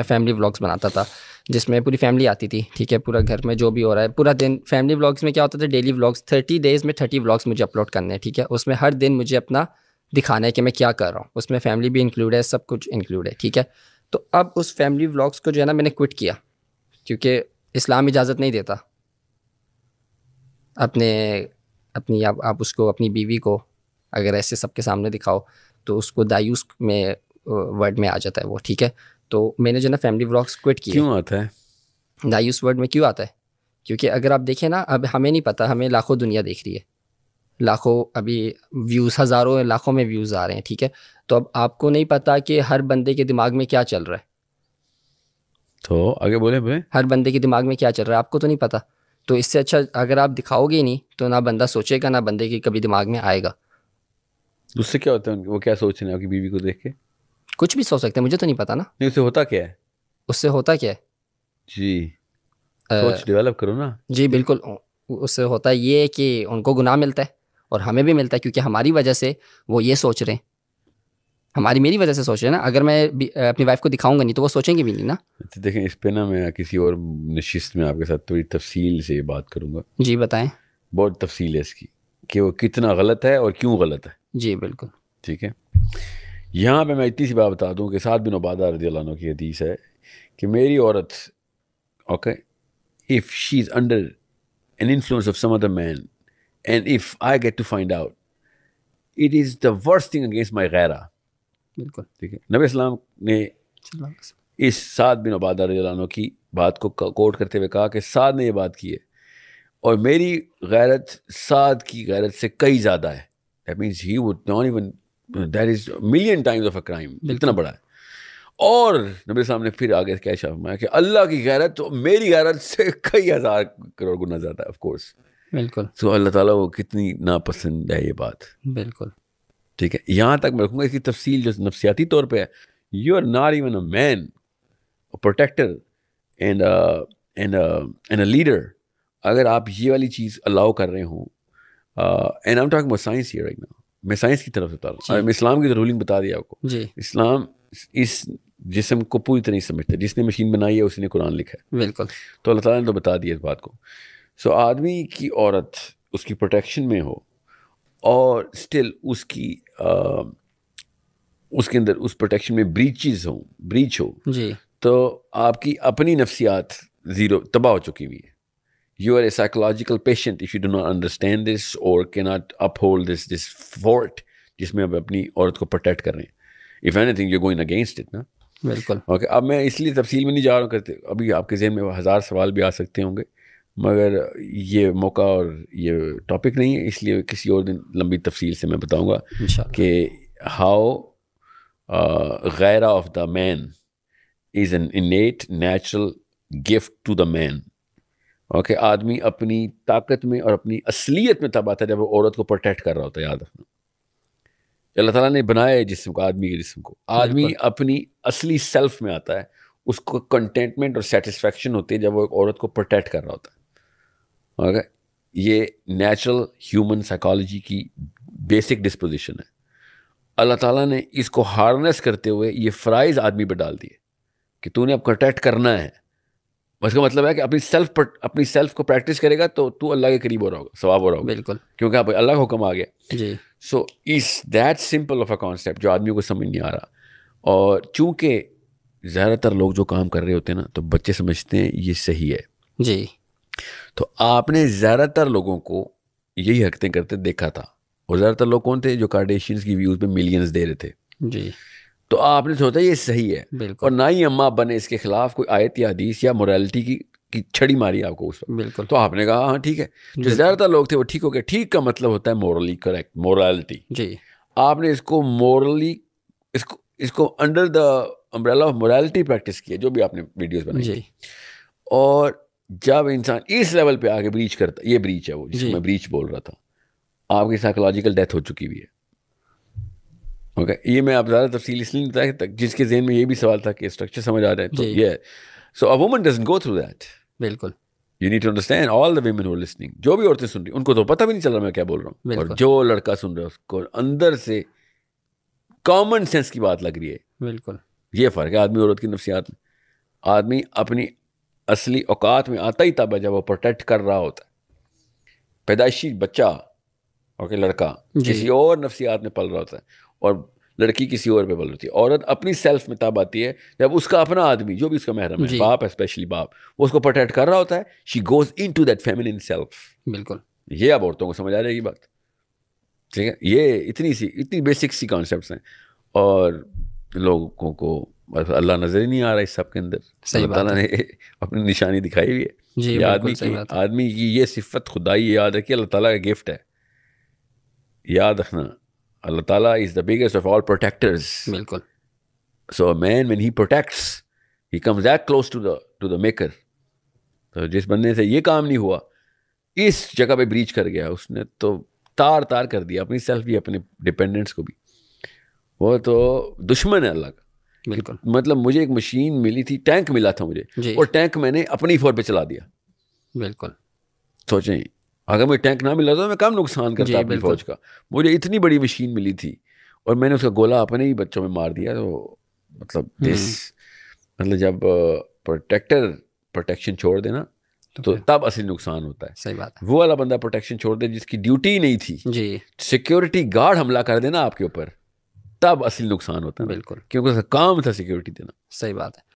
मैं family vlogs बनाता था जिसमें पूरी फैमिली आती थी ठीक है पूरा घर में जो भी हो रहा है पूरा दिन फैमिली व्लॉग्स में क्या होता था डेली व्लॉग्स थर्टी डेज में थर्टी व्लॉग्स मुझे अपलोड करने हैं ठीक है उसमें हर दिन मुझे अपना दिखाना है कि मैं क्या कर रहा हूँ उसमें फैमिली भी इंक्लूड है सब कुछ इंक्लूड है ठीक है तो अब उस फैमिली व्लॉग्स को जो है ना मैंने क्विट किया क्योंकि इस्लाम इजाज़त नहीं देता अपने अपनी आप आप उसको अपनी बीवी को अगर ऐसे सबके सामने दिखाओ तो उसको दायूस में वर्ड में आ जाता है वो ठीक है तो मैंने जो ना फैमिली ब्लॉग्स क्विट किया क्यों आता है आई उस वर्ड में क्यों आता है क्योंकि अगर आप देखें ना अब हमें नहीं पता हमें लाखों दुनिया देख रही है लाखों अभी व्यूज़ हज़ारों लाखों में व्यूज़ आ रहे हैं ठीक है तो अब आपको नहीं पता कि हर बंदे के दिमाग में क्या चल रहा है तो आगे बोले बोले हर बंदे के दिमाग में क्या चल रहा है आपको तो नहीं पता तो इससे अच्छा अगर आप दिखाओगे नहीं तो ना बंदा सोचेगा ना बंदे के कभी दिमाग में आएगा उससे क्या होता है वो क्या सोच रहे हैं आपकी बीवी को देख के कुछ भी सो सकते हैं मुझे तो नहीं पता ना नहीं उससे होता क्या है उससे होता क्या है जी सोच डेवलप करो ना जी बिल्कुल उससे होता ये है कि उनको गुनाह मिलता है और हमें भी मिलता है क्योंकि हमारी वजह से वो ये सोच रहे हैं हमारी मेरी वजह से सोच रहे हैं ना अगर मैं अपनी वाइफ को दिखाऊंगा नहीं तो वो सोचेंगे भी नहीं ना तो देखें इस पे ना मैं किसी और नशिस्त में आपके साथ थोड़ी तफसील से बात करूँगा जी बताएं बहुत तफसील है इसकी कि वो कितना गलत है और क्यों गलत है जी बिल्कुल ठीक है यहाँ पे मैं इतनी सी बात बता दूँ कि सात बिन उबादा रजी अल्लाह की हदीस है कि मेरी औरत okay if she is under an influence of some other man and if I get to find out it is the worst thing against my गैरा बिल्कुल ठीक है नबी इस्लाम ने इस सात बिन उबादा अल्लाह की बात को कोट करते हुए कहा कि सात ने यह बात की है और मेरी गैरत सात की गैरत से कई ज़्यादा है that means he would not even that is million times of a crime इतना बड़ा है और नबी साहब ने फिर आगे क्या शर्माया कि अल्लाह की गैरत तो मेरी गैरत से कई हज़ार करोड़ गुना ज़्यादा है ऑफकोर्स बिल्कुल सो so, अल्लाह ताला को कितनी नापसंद है ये बात बिल्कुल ठीक है यहाँ तक मैं रखूँगा इसकी तफसील जो नफसियाती तौर पर है you are not even a man protector and and and a leader अगर आप ये वाली चीज़ अलाउ कर रहे हो and I am talking science here right now मैं साइंस की तरफ से बता रहा हूँ इस्लाम की रूलिंग बता दिया आपको इस्लाम इस जिसम को पूरी तरह समझता है जिसने मशीन बनाई है उसने कुरान लिखा है बिल्कुल तो अल्लाह ताला ने तो बता दिया इस बात को सो आदमी की औरत उसकी प्रोटेक्शन में हो और स्टिल उसकी आ, उसके अंदर उस प्रोटेक्शन में ब्रीचेज हों ब्रीच हो जी तो आपकी अपनी नफ्सियात ज़ीरो तबाह हो चुकी हुई है you are a psychological patient if you do not understand this or cannot uphold this this fort जिसमें आप अपनी औरत को प्रोटेक्ट कर रहे हैं if thing you going against it ना बिल्कुल ओके okay, अब मैं इसलिए तफसील में नहीं जा रहा हूँ करते अभी आपके जहन में हज़ार सवाल भी आ सकते होंगे मगर ये मौका और ये टॉपिक नहीं है इसलिए किसी और दिन लंबी तफसील से मैं बताऊँगा कि हाउ गैरा of the man is an innate natural gift to the man okay आदमी अपनी ताकत में और अपनी असलियत में तब आता है जब वो औरत को प्रोटेक्ट कर रहा होता है याद रखना अल्लाह ताला ने बनाया है जिसम को आदमी के जिसम को आदमी अपनी असली सेल्फ में आता है उसको कंटेंटमेंट और सेटिस्फेक्शन होती है जब वो एक औरत को प्रोटेक्ट कर रहा होता है ओके ये नेचुरल ह्यूमन साइकोलॉजी की बेसिक डिस्पोजिशन है अल्लाह ताला ने इसको हार्नेस करते हुए ये फ़्राइज आदमी पर डाल दिए कि तूने अब प्रोटेक्ट करना है उसका मतलब है कि अपनी सेल्फ पर, अपनी सेल्फ को प्रैक्टिस करेगा तो तू अल्लाह के करीब हो रहा होगा सवाब हो रहा होगा बिल्कुल क्योंकि आप अल्लाह का हुक्म आ गया जी so is that simple of a concept जो आदमी को समझ नहीं आ रहा और चूंकि ज़्यादातर लोग जो काम कर रहे होते हैं ना तो बच्चे समझते हैं ये सही है जी तो आपने ज़्यादातर लोगों को यही हरकतें करते देखा था और ज़्यादातर लोग कौन थे जो कार्डेशियंस की व्यूज़ पे मिलियंस दे रहे थे जी तो आपने सोचा ये सही है और ना ही अम्मा बने इसके खिलाफ कोई आयत या हदीस या मोरालिटी की की छड़ी मारी आपको उस पर बिल्कुल तो आपने कहा हाँ ठीक है जो ज़्यादातर लोग थे वो ठीक हो गए ठीक का मतलब होता है मोरली करेक्ट मोरालिटी जी आपने इसको मोरली इसको इसको under the umbrella of morality practice की जो भी आपने वीडियोस बनाई जी और जब इंसान इस लेवल पे आके ब्रीच करता ये ब्रीच है वो जिसको मैं ब्रीच बोल रहा था आपकी साइकोलॉजिकल डेथ हो चुकी हुई है ओके ये मैं आप ज़्यादा तफसील इसलिए बताया कि जिसके जहन में ये भी सवाल था कि स्ट्रक्चर समझ आ रहे हैं तो ये so a woman doesn't go through that बिल्कुल you need to understand all the हो लिसनिंग जो भी औरतें सुन रही उनको तो पता भी नहीं चल रहा मैं क्या बोल रहा हूँ और जो लड़का सुन रहा है उसको अंदर से कॉमन सेंस की बात लग रही है बिल्कुल ये फ़र्क है आदमी औरत की नफसियात में आदमी अपनी असली औकात में आता ही तब है जब वो प्रोटेक्ट कर रहा होता है पैदाइशी बच्चा ओके लड़का किसी और नफसियात में पल रहा होता है और लड़की किसी और पे बल होती है औरत अपनी सेल्फ में तब आती है जब उसका अपना आदमी जो भी उसका महरम है बाप स्पेशली बाप वो उसको प्रोटेक्ट कर रहा होता है she goes into that feminine self बिल्कुल ये अब औरतों को समझ आ जाएगी बात ठीक है ये इतनी सी इतनी बेसिक सी कॉन्सेप्ट हैं और लोगों को अल्लाह नजर ही नहीं आ रहा इस सब के अंदर अल्लाह ने अपनी निशानी दिखाई हुई है जी आदमी की आदमी की ये सिफत खुदाई याद रखिए अल्लाह ताला का गिफ्ट है याद रखना अल्लाह ताला is the biggest of all protectors बिल्कुल so man man he protects he comes comes close to the to the maker तो जिस बंदे से ये काम नहीं हुआ इस जगह पे ब्रीच कर गया उसने तो तार तार कर दिया अपनी सेल्फ भी अपने डिपेंडेंट्स को भी वो तो दुश्मन है अलग बिल्कुल मतलब मुझे एक मशीन मिली थी टैंक मिला था मुझे और टैंक मैंने अपनी फोर पे चला दिया बिल्कुल सोचें अगर मुझे टैंक ना मिला तो मैं कम नुकसान करता अपनी फौज का मुझे इतनी बड़ी मशीन मिली थी और मैंने उसका गोला अपने ही बच्चों में मार दिया तो मतलब दिस हम्म। मतलब जब प्रोटेक्टर प्रोटेक्शन छोड़ देना तो, तो तब असली नुकसान होता है सही बात है वो वाला बंदा प्रोटेक्शन छोड़ दे जिसकी ड्यूटी नहीं थी जी सिक्योरिटी गार्ड हमला कर देना आपके ऊपर तब असली नुकसान होता है बिल्कुल क्योंकि उसका काम था सिक्योरिटी देना सही बात है